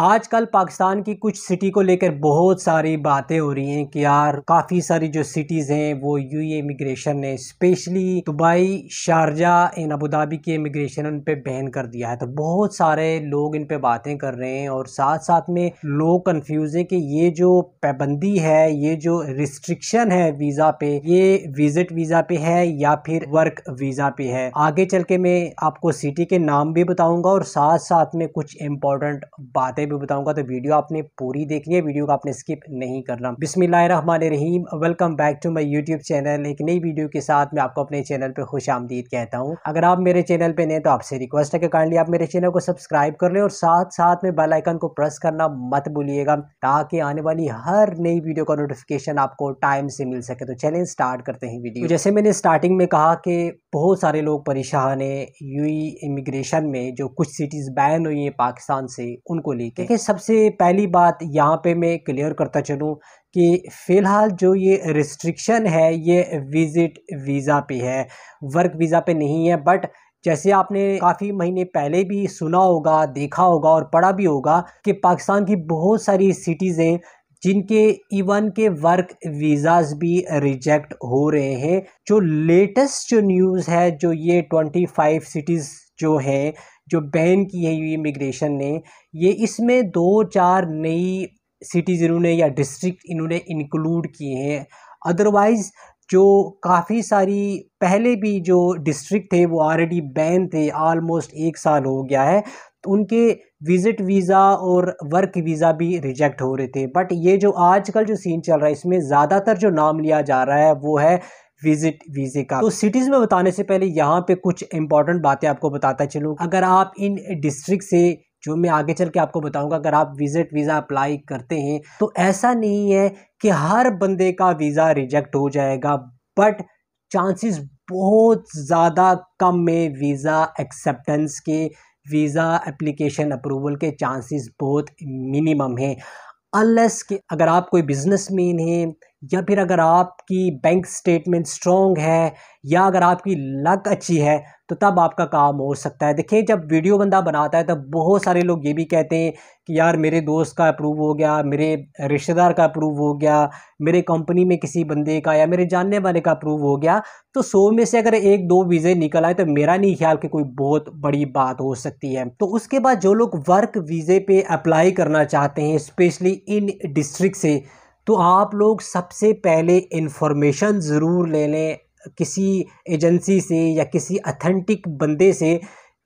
आजकल पाकिस्तान की कुछ सिटी को लेकर बहुत सारी बातें हो रही हैं कि यार काफ़ी सारी जो सिटीज़ हैं वो यू इमिग्रेशन ने स्पेशली दुबई शारजा इन अबूधाबी की इमिग्रेशन उन पर बैन कर दिया है तो बहुत सारे लोग इन पर बातें कर रहे हैं और साथ साथ में लोग कन्फ्यूज़ हैं कि ये जो पाबंदी है ये जो रिस्ट्रिक्शन है वीज़ा पे ये विज़िट वीज़ा पे है या फिर वर्क वीज़ा पे है आगे चल के मैं आपको सिटी के नाम भी बताऊँगा और साथ साथ में कुछ इम्पोर्टेंट बातें भी बताऊंगा तो वीडियो आपने पूरी देखनी है वीडियो को आपने स्किप नहीं करना बिस्मिल्लाहमान रहीम welcome back to my YouTube channel एक नई वीडियो के साथ मैं आपको अपने चैनल पर खुश आमदीद कहता हूँ अगर आप मेरे चैनल पर नए तो आपसे रिक्वेस्ट है कि काइंडली आप मेरे चैनल को सब्सक्राइब कर लें और साथ साथ में बेलाइकन को प्रेस करना मत भूलिएगा ताकि आने वाली हर नई वीडियो का नोटिफिकेशन आपको टाइम से मिल सके तो चलें स्टार्ट करते हैं वीडियो तो जैसे मैंने स्टार्टिंग में कहा कि बहुत सारे लोग परेशान हैं यूई इमिग्रेशन में जो कुछ सिटीज़ बैन हुई हैं पाकिस्तान से उनको ले है देखिए सबसे पहली बात यहाँ पे मैं क्लियर करता चलूँ कि फ़िलहाल जो ये रिस्ट्रिक्शन है ये विज़िट वीज़ा पे है वर्क वीज़ा पे नहीं है बट जैसे आपने काफ़ी महीने पहले भी सुना होगा देखा होगा और पढ़ा भी होगा कि पाकिस्तान की बहुत सारी सिटीज़ हैं जिनके इवन के वर्क वीज़ाज भी रिजेक्ट हो रहे हैं जो लेटेस्ट जो न्यूज़ है जो ये 25 सिटीज़ जो है जो बैन की है ये इमिग्रेशन ने ये इसमें दो चार नई सिटीज़ इन्होंने या डिस्ट्रिक्ट इन्होंने इंक्लूड किए हैं अदरवाइज़ जो काफ़ी सारी पहले भी जो डिस्ट्रिक्ट थे वो ऑलरेडी बैन थे आलमोस्ट एक साल हो गया है तो उनके विज़िट वीज़ा और वर्क वीज़ा भी रिजेक्ट हो रहे थे बट ये जो आजकल जो सीन चल रहा है इसमें ज़्यादातर जो नाम लिया जा रहा है वो है विजिट वीजे का तो सिटीज में बताने से पहले यहाँ पे कुछ इंपॉर्टेंट बातें आपको बताता चलूँ अगर आप इन डिस्ट्रिक्ट से जो मैं आगे चल के आपको बताऊंगा अगर आप विजिट वीज़ा अप्लाई करते हैं तो ऐसा नहीं है कि हर बंदे का वीज़ा रिजेक्ट हो जाएगा बट चांसेस बहुत ज़्यादा कम में वीज़ा एक्सेप्टेंस के वीज़ा एप्लीकेशन अप्रूवल के चांसेस बहुत मिनिमम हैं अनलेस कि अगर आप कोई बिजनेसमैन हैं या फिर अगर आपकी बैंक स्टेटमेंट स्ट्रॉन्ग है या अगर आपकी लक अच्छी है तो तब आपका काम हो सकता है देखिए जब वीडियो बंदा बनाता है तब बहुत सारे लोग ये भी कहते हैं कि यार मेरे दोस्त का अप्रूव हो गया मेरे रिश्तेदार का अप्रूव हो गया मेरे कंपनी में किसी बंदे का या मेरे जानने वाले का अप्रूव हो गया तो सौ में से अगर एक दो वीज़े निकल आए तो मेरा नहीं ख्याल कि कोई बहुत बड़ी बात हो सकती है तो उसके बाद जो लोग वर्क वीज़े पर अप्लाई करना चाहते हैं स्पेशली इन डिस्ट्रिक्ट से तो आप लोग सबसे पहले इन्फॉर्मेशन ज़रूर ले लें किसी एजेंसी से या किसी अथेंटिक बंदे से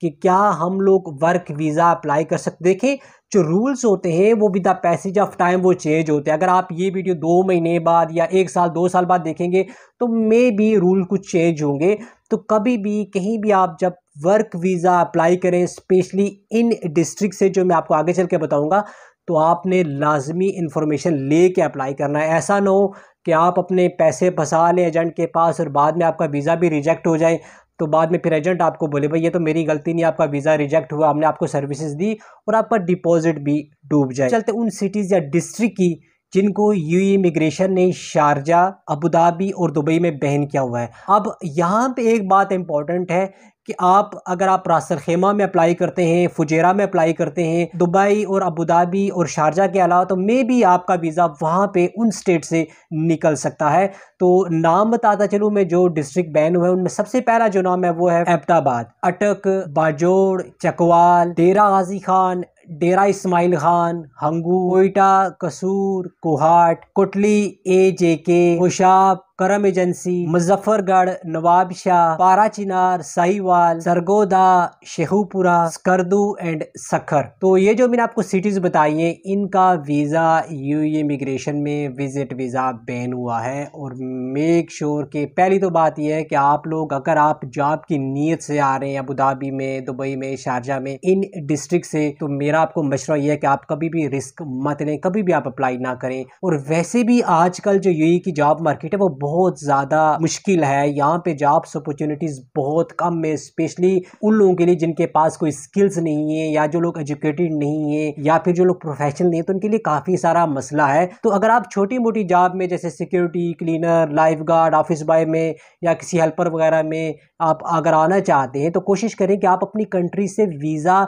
कि क्या हम लोग वर्क वीज़ा अप्लाई कर सकते देखें जो रूल्स होते हैं वो with the passage of time वो चेंज होते हैं अगर आप ये वीडियो दो महीने बाद या एक साल दो साल बाद देखेंगे तो मे भी रूल कुछ चेंज होंगे तो कभी भी कहीं भी आप जब वर्क वीज़ा अप्लाई करें स्पेशली इन डिस्ट्रिक्ट से जो मैं आपको आगे चल के बताऊँगा तो आपने लाजमी इन्फॉर्मेशन ले के अप्लाई करना है ऐसा ना हो कि आप अपने पैसे फंसा लें एजेंट के पास और बाद में आपका वीज़ा भी रिजेक्ट हो जाए तो बाद में फिर एजेंट आपको बोले भाई ये तो मेरी गलती नहीं आपका वीज़ा रिजेक्ट हुआ हमने आपको सर्विसेज दी और आपका डिपॉजिट भी डूब जाए चलते उन सिटीज़ या डिस्ट्रिक्ट की जिनको यू इमिग्रेशन ने शारजा अबूधाबी और दुबई में बहन किया हुआ है अब यहाँ पे एक बात इम्पॉर्टेंट है कि आप अगर आप रासर खेमा में अप्लाई करते हैं फुजेरा में अप्लाई करते हैं दुबई और अबूधाबी और शारजा के अलावा तो मे भी आपका वीज़ा वहाँ पे उन स्टेट से निकल सकता है तो नाम बताता चलूँ मैं जो डिस्ट्रिक्ट बैन है उनमें सबसे पहला जो नाम है वो है अहमदाबाद अटक बाजोड़ चकवाल डेरा गाजी खान डेरा इस्माइल खान हंगू कोयटा कसूर कोहाट कोटली ए जे के खुशाब करम agency Muzaffargarh Nawabshah Parachinar Sahiwal Sargodha Sheikhupura Skardu and Sukkur तो ये जो मैंने आपको सिटीज़ बताई हैं इनका वीज़ा यू इमिग्रेशन में विजिट वीज़ा बैन हुआ है और मेक श्योर के पहली तो बात यह है कि आप लोग अगर आप जॉब की नीयत से आ रहे हैं अबू धाबी में दुबई में शारजा में इन डिस्ट्रिक्ट से तो मेरा आपको मशवरा यह है कि आप कभी भी रिस्क मत लें कभी भी आप अप्लाई ना करें और वैसे भी आजकल जो यू की जॉब मार्केट है वो बहुत ज़्यादा मुश्किल है यहाँ पे जॉब्स अपॉर्चुनिटीज़ बहुत कम है स्पेशली उन लोगों के लिए जिनके पास कोई स्किल्स नहीं है या जो लोग एजुकेटेड नहीं है या फिर जो लोग प्रोफेशनल नहीं है तो उनके लिए काफ़ी सारा मसला है तो अगर आप छोटी मोटी जॉब में जैसे security cleaner lifeguard office boy में या किसी हेल्पर वगैरह में आप अगर आना चाहते हैं तो कोशिश करें कि आप अपनी कंट्री से वीज़ा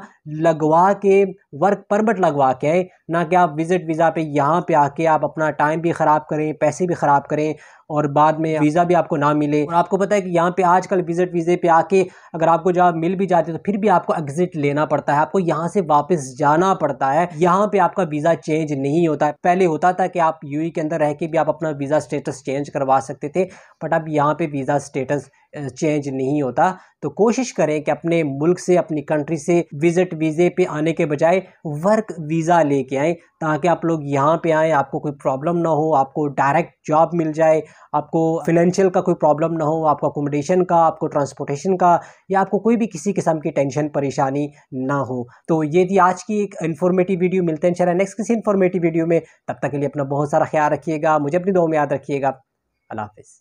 लगवा के वर्क परमिट लगवा के आए ना कि आप विज़िट वीज़ा पे यहाँ पे आके आप अपना टाइम भी ख़राब करें पैसे भी ख़राब करें और बाद में वीज़ा भी आपको ना मिले और आपको पता है कि यहाँ पे आजकल विजिट वीज़े पे आके अगर आपको जॉब मिल भी जाती है तो फिर भी आपको एग्जिट लेना पड़ता है आपको यहाँ से वापस जाना पड़ता है यहाँ पे आपका वीज़ा चेंज नहीं होता है पहले होता था कि आप यू के अंदर रह के भी आप अपना वीज़ा स्टेटस चेंज करवा सकते थे बट अब यहाँ पे वीज़ा स्टेटस चेंज नहीं होता तो कोशिश करें कि अपने मुल्क से अपनी कंट्री से विज़िट वीज़े पे आने के बजाय वर्क वीज़ा लेके आएँ ताकि आप लोग यहाँ पे आएँ आपको कोई प्रॉब्लम ना हो आपको डायरेक्ट जॉब मिल जाए आपको फिनेंशियल का कोई प्रॉब्लम ना हो आपको अकोमोडेशन का आपको ट्रांसपोर्टेशन का या आपको कोई भी किसी किस्म की टेंशन परेशानी ना हो तो ये थी आज की एक इन्फॉर्मेटिव वीडियो मिलते हैं इंशाल्लाह नेक्स्ट किसी इन्फॉर्मेटिव वीडियो में तब तक के लिए अपना बहुत सारा ख्याल रखिएगा मुझे अपनी दो में याद रखिएगा अल्लाह हाफिज़